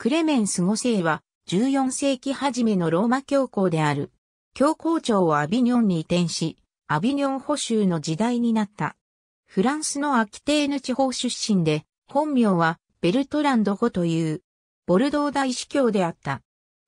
クレメンス5世は14世紀初めのローマ教皇である。教皇庁をアビニョンに移転し、アビニョン保守の時代になった。フランスのアキテーヌ地方出身で、本名はベルトランド語という、ボルドー大司教であった。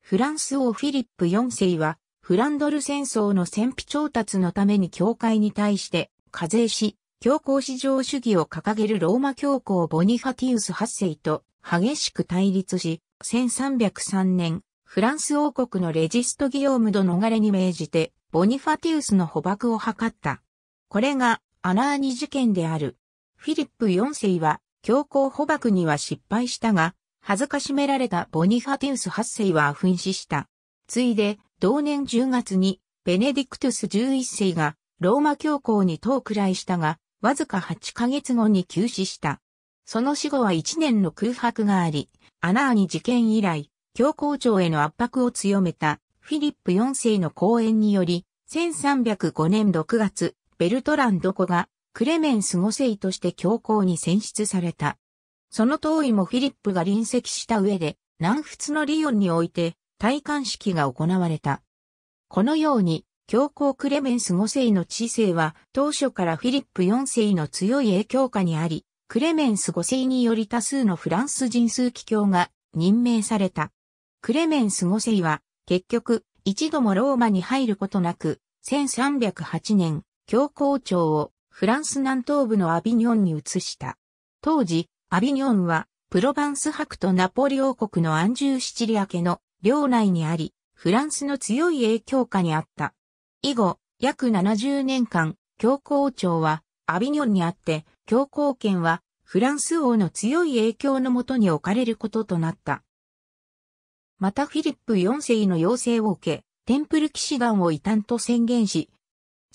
フランス王フィリップ4世は、フランドル戦争の戦費調達のために教会に対して課税し、教皇至上主義を掲げるローマ教皇ボニファティウス8世と激しく対立し、1303年、フランス王国のレジストギオームド逃れに命じて、ボニファティウスの捕獲を図った。これが、アナーニ事件である。フィリップ4世は、強行捕獲には失敗したが、恥ずかしめられたボニファティウス8世は紛死した。ついで、同年10月に、ベネディクトゥス11世が、ローマ教皇に当くらいしたが、わずか8ヶ月後に急死した。その死後は1年の空白があり、アナーニ事件以来、教皇庁への圧迫を強めたフィリップ4世の講演により、1305年6月、ベルトランド子がクレメンス5世として教皇に選出された。その当位もフィリップが臨席した上で、南仏のリヨンにおいて、戴冠式が行われた。このように、教皇クレメンス5世の知性は当初からフィリップ4世の強い影響下にあり、クレメンス5世により多数のフランス人数機教が任命された。クレメンス5世は結局一度もローマに入ることなく1308年教皇庁をフランス南東部のアビニョンに移した。当時アビニョンはプロヴァンス博とナポリ王国のアンジューシチリア家の領内にありフランスの強い影響下にあった。以後約70年間教皇庁はアビニョンにあって、教皇権はフランス王の強い影響のもとに置かれることとなった。またフィリップ4世の要請を受け、テンプル騎士団を異端と宣言し、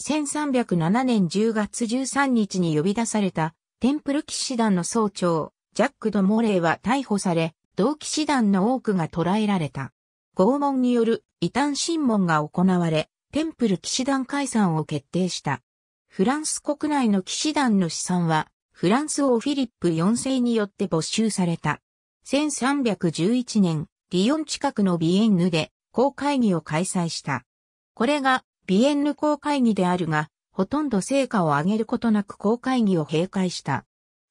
1307年10月13日に呼び出されたテンプル騎士団の総長、ジャック・ド・モレーは逮捕され、同騎士団の多くが捕らえられた。拷問による異端審問が行われ、テンプル騎士団解散を決定した。フランス国内の騎士団の資産は、フランス王フィリップ4世によって没収された。1311年、リヨン近くのビエンヌで公会議を開催した。これがビエンヌ公会議であるが、ほとんど成果を上げることなく公会議を閉会した。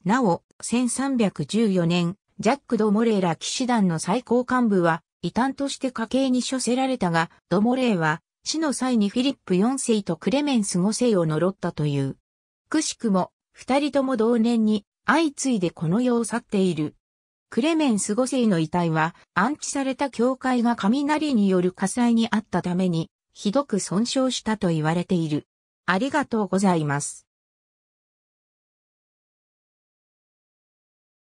なお、1314年、ジャック・ド・モレーラ騎士団の最高幹部は、異端として家計に処せられたが、ド・モレーは、死の際にフィリップ4世とクレメンス5世を呪ったという。くしくも、二人とも同年に相次いでこの世を去っている。クレメンス5世の遺体は安置された教会が雷による火災にあったために、ひどく損傷したと言われている。ありがとうございます。